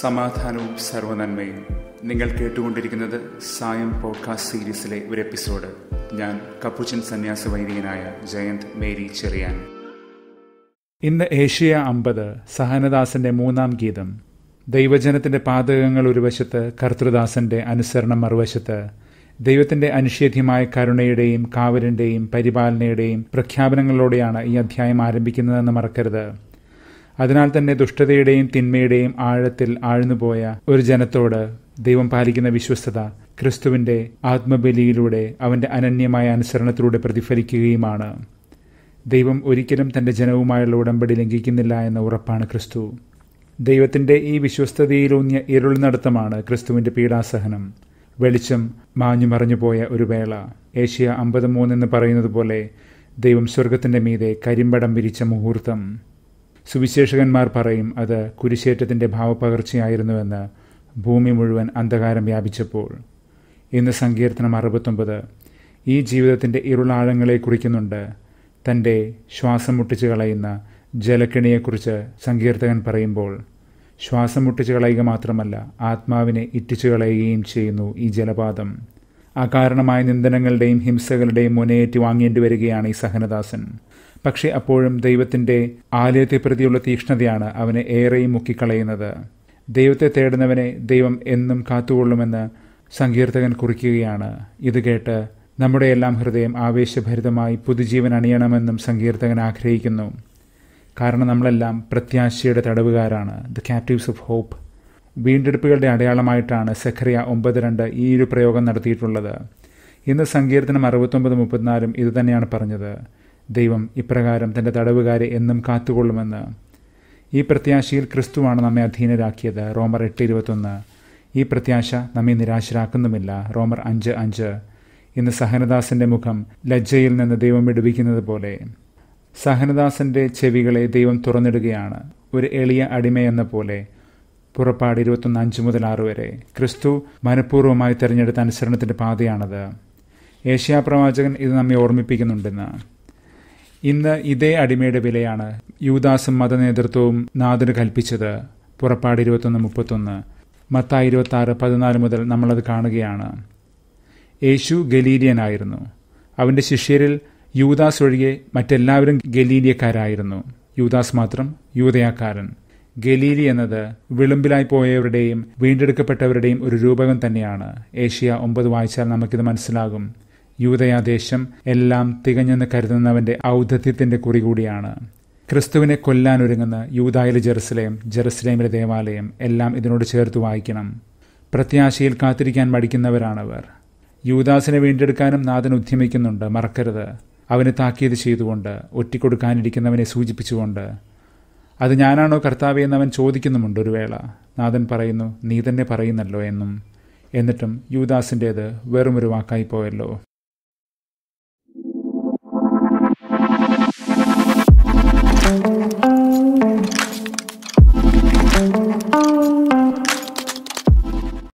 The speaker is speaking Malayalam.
സമാധാനവും സർവനന്മയും നിങ്ങൾ കേട്ടുകൊണ്ടിരിക്കുന്നത് സായം പോഡ്കാസ്റ്റ് സീരീസിലെ ഒരു എപ്പിസോഡ് ഞാൻ കപ്പുച്ചൻ സന്യാസ വൈദികനായ ജയന്ത് മേരി ചെറിയാൻ ഇന്ന് ഏഷ്യ അമ്പത് സഹനദാസന്റെ മൂന്നാം ഗീതം ദൈവജനത്തിന്റെ പാതകങ്ങൾ ഒരു വശത്ത് കർത്തൃദാസന്റെ അനുസരണം മറുവശത്ത് ദൈവത്തിന്റെ അനുഷേധ്യമായ കരുണയുടെയും കാവലിന്റെയും പരിപാലനയുടെയും പ്രഖ്യാപനങ്ങളിലൂടെയാണ് ഈ അധ്യായം ആരംഭിക്കുന്നതെന്ന് മറക്കരുത് അതിനാൽ തന്നെ ദുഷ്ടതയുടെയും തിന്മയുടെയും ആഴത്തിൽ ആഴ്ന്നുപോയ ഒരു ജനത്തോട് ദൈവം പാലിക്കുന്ന വിശ്വസ്തത ക്രിസ്തുവിന്റെ ആത്മബലിയിലൂടെ അവന്റെ അനന്യമായ അനുസരണത്തിലൂടെ പ്രതിഫലിക്കുകയുമാണ് ദൈവം ഒരിക്കലും തന്റെ ജനവുമായുള്ള ഉടമ്പടി ലംഘിക്കുന്നില്ല എന്ന ഉറപ്പാണ് ക്രിസ്തു ദൈവത്തിന്റെ ഈ വിശ്വസ്തതയിലൂന്നിയ ഇരുൾ നടത്തമാണ് ക്രിസ്തുവിന്റെ പീഡാസഹനം വെളിച്ചം മാഞ്ഞു മറഞ്ഞു പോയ ഒരു വേള ഏഷ്യ അമ്പത് മൂന്നെന്ന് പറയുന്നത് പോലെ ദൈവം സ്വർഗത്തിൻ്റെ മീതെ കരിമ്പടം വിരിച്ച മുഹൂർത്തം സുവിശേഷകന്മാർ പറയും അത് കുരിശേറ്റത്തിൻ്റെ ഭാവപകർച്ചയായിരുന്നുവെന്ന് ഭൂമി മുഴുവൻ അന്ധകാരം വ്യാപിച്ചപ്പോൾ ഇന്ന് സങ്കീർത്തനം അറുപത്തൊമ്പത് ഈ ജീവിതത്തിൻ്റെ ഇരുളാഴങ്ങളെ കുറിക്കുന്നുണ്ട് തൻ്റെ ശ്വാസം മുട്ടിച്ചു കളയുന്ന ജലക്കിണിയെക്കുറിച്ച് സങ്കീർത്തകൻ പറയുമ്പോൾ ശ്വാസം മുട്ടിച്ചു കളയുക മാത്രമല്ല ആത്മാവിനെ ഇറ്റിച്ചു കളയുകയും ചെയ്യുന്നു ഈ ജലപാതം അകാരണമായ നിന്ദനങ്ങളുടെയും ഹിംസകളുടെയും മുനയേറ്റി വാങ്ങേണ്ടി വരികയാണ് ഈ സഹനദാസൻ പക്ഷേ അപ്പോഴും ദൈവത്തിൻ്റെ ആലയത്തെ പ്രതിയുള്ള തീക്ഷ്ണതയാണ് അവനെ ഏറെയും മുക്കിക്കളയുന്നത് ദൈവത്തെ തേടുന്നവനെ ദൈവം എന്നും കാത്തുകൊള്ളുമെന്ന് സങ്കീർത്തകൻ കുറിക്കുകയാണ് ഇത് കേട്ട് നമ്മുടെയെല്ലാം ഹൃദയം ആവേശഭരിതമായി പുതുജീവൻ അണിയണമെന്നും സങ്കീർത്തകൻ ആഗ്രഹിക്കുന്നു കാരണം നമ്മളെല്ലാം പ്രത്യാശയുടെ തടവുകാരാണ് ദ ക്യാപ്റ്റീവ്സ് ഓഫ് ഹോപ്പ് വീണ്ടെടുപ്പുകളുടെ അടയാളമായിട്ടാണ് സെഖറിയ ഒമ്പത് രണ്ട് ഈ ഒരു പ്രയോഗം നടത്തിയിട്ടുള്ളത് ഇന്ന് സങ്കീർത്തനം അറുപത്തൊമ്പത് മുപ്പത്തിനാലും ഇതുതന്നെയാണ് പറഞ്ഞത് ദൈവം ഇപ്രകാരം തൻ്റെ തടവുകാരെ എന്നും കാത്തുകൊള്ളുമെന്ന് ഈ പ്രത്യാശയിൽ ക്രിസ്തുവാണ് നമ്മെ അധീനരാക്കിയത് റോമർ എട്ട് ഇരുപത്തൊന്ന് ഈ പ്രത്യാശ നമ്മെ നിരാശരാക്കുന്നുമില്ല റോമർ അഞ്ച് അഞ്ച് ഇന്ന് സഹനദാസിൻ്റെ മുഖം ലജ്ജയിൽ നിന്ന് ദൈവം വിടുവിക്കുന്നത് പോലെ സഹനദാസന്റെ ചെവികളെ ദൈവം തുറന്നിടുകയാണ് ഒരു എളിയ അടിമയെന്ന പോലെ പുറപ്പാട് ഇരുപത്തൊന്ന് അഞ്ച് മുതൽ ആറ് വരെ ക്രിസ്തു മനഃപൂർവ്വമായി തിരഞ്ഞെടുത്ത അനുസരണത്തിന്റെ പാതയാണത് ഏഷ്യാ പ്രവാചകൻ ഇത് നമ്മെ ഓർമ്മിപ്പിക്കുന്നുണ്ടെന്ന് ഇന്ന് ഇതേ അടിമയുടെ വിലയാണ് യൂദാസും മതനേതൃത്വവും നാഥന് കൽപ്പിച്ചത് പുറപ്പാട് ഇരുപത്തൊന്ന് മുപ്പത്തൊന്ന് മത്തായി ഇരുപത്തി ആറ് പതിനാല് മുതൽ നമ്മളത് കാണുകയാണ് യേശു ഗലീലിയനായിരുന്നു അവൻ്റെ ശിഷ്യരിൽ യൂദാസ് ഒഴികെ മറ്റെല്ലാവരും ഗലീലിയക്കാരായിരുന്നു യൂദാസ് മാത്രം യൂതയാക്കാരൻ ഗലീലി എന്നത് വിളുമ്പിലായി പോയവരുടെയും വീണ്ടെടുക്കപ്പെട്ടവരുടെയും ഒരു രൂപകം തന്നെയാണ് ഏഷ്യ ഒമ്പത് വായിച്ചാൽ നമുക്കിത് മനസ്സിലാകും യൂതയാദേശം എല്ലാം തികഞ്ഞെന്ന് കരുതുന്നവന്റെ ഔദ്ധത്യത്തിന്റെ കുറി കൂടിയാണ് ക്രിസ്തുവിനെ കൊല്ലാൻ ഒരുങ്ങുന്ന യൂതായിലെ ജെറുസലേം ജെറുസലേമിലെ ദേവാലയം എല്ലാം ഇതിനോട് ചേർത്ത് വായിക്കണം പ്രത്യാശയിൽ കാത്തിരിക്കാൻ മടിക്കുന്നവരാണവർ യൂദാസിനെ വീണ്ടെടുക്കാനും നാഥൻ ഉദ്യമിക്കുന്നുണ്ട് മറക്കരുത് അവന് താക്കീത് ചെയ്തുകൊണ്ട് ഒറ്റിക്കൊടുക്കാനിരിക്കുന്നവനെ സൂചിപ്പിച്ചുകൊണ്ട് അത് ഞാനാണോ കർത്താവെ എന്ന് അവൻ ചോദിക്കുന്നുമുണ്ട് ഒരു വേള നാഥൻ പറയുന്നു നീ തന്നെ പറയുന്നല്ലോ എന്നും എന്നിട്ടും യൂദാസിൻ്റേത് വെറുമൊരു വാക്കായിപ്പോയല്ലോ പോയല്ലോ